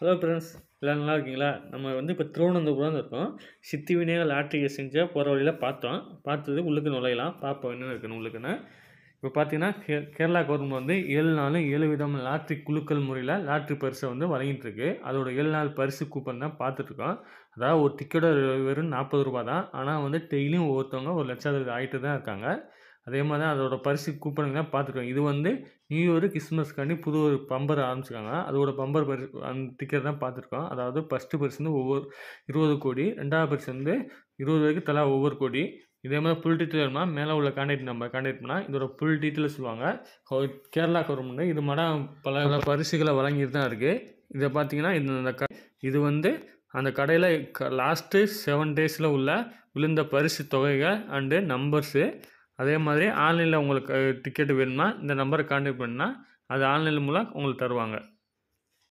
hello friends எல்லாம் நல்லா இருக்கீங்களா நம்ம வந்து இப்போ திருவனந்தபுரம் இருக்கோம் சித்தி விநாயகர் லாட்ரியை செஞ்ச போகிற வழியில் பார்த்தோம் பார்த்தது உள்ளுக்கு நுழையலாம் பார்ப்போம் என்னென்ன இருக்கணும் உள்ளுக்குன்னு இப்போ பார்த்தீங்கன்னா கே கேரளா கவர்மெண்ட் வந்து ஏழு நாள் ஏழு விதமான லாட்ரி குழுக்கள் முறையில் லாட்ரி பரிசை வந்து வழங்கிட்டு இருக்கு அதோட ஏழு நாள் பரிசு கூப்பன் தான் பார்த்துட்ருக்கோம் அதாவது ஒரு டிக்கெட்டோட வெறும் நாற்பது ரூபா தான் ஆனால் வந்து டெய்லியும் ஒவ்வொருத்தவங்க ஒரு லட்சம் ஆகிட்டு தான் இருக்காங்க அதே மாதிரி தான் அதோட பரிசு கூப்பனுங்கலாம் பார்த்துருக்கோம் இது வந்து நியூ இயர் கிறிஸ்மஸ்க்காண்டி புது ஒரு பம்பர் ஆரம்பிச்சிருக்காங்க அதோட பம்பர் பரிசு அந்த டிக்கெட் தான் பார்த்துருக்கோம் அதாவது ஃபஸ்ட்டு பரிசு வந்து ஒவ்வொரு இருபது கோடி ரெண்டாவது பரிசு வந்து இருபது வரைக்கும் தலா ஒவ்வொரு கோடி இதே மாதிரி ஃபுல் டீட்டெயில் வேணுமா மேலே உள்ள கான்டாக்ட் நம்பர் கான்டாக்ட் பண்ணால் இதோட ஃபுல் டீட்டெயில் சொல்லுவாங்க கேரளா கவர்மெண்ட் இது மாதிரி பல பல பரிசுகளை வழங்கிட்டு தான் இருக்குது இதை பார்த்தீங்கன்னா இந்த க இது வந்து அந்த கடையில் லாஸ்ட்டு செவன் டேஸில் உள்ள விழுந்த பரிசு தொகைகள் அண்டு நம்பர்ஸு அதே மாதிரி ஆன்லைனில் உங்களுக்கு டிக்கெட்டு வேணும்னா இந்த நம்பரை கான்டெக்ட் பண்ணால் அது ஆன்லைன் மூலம் உங்களுக்கு தருவாங்க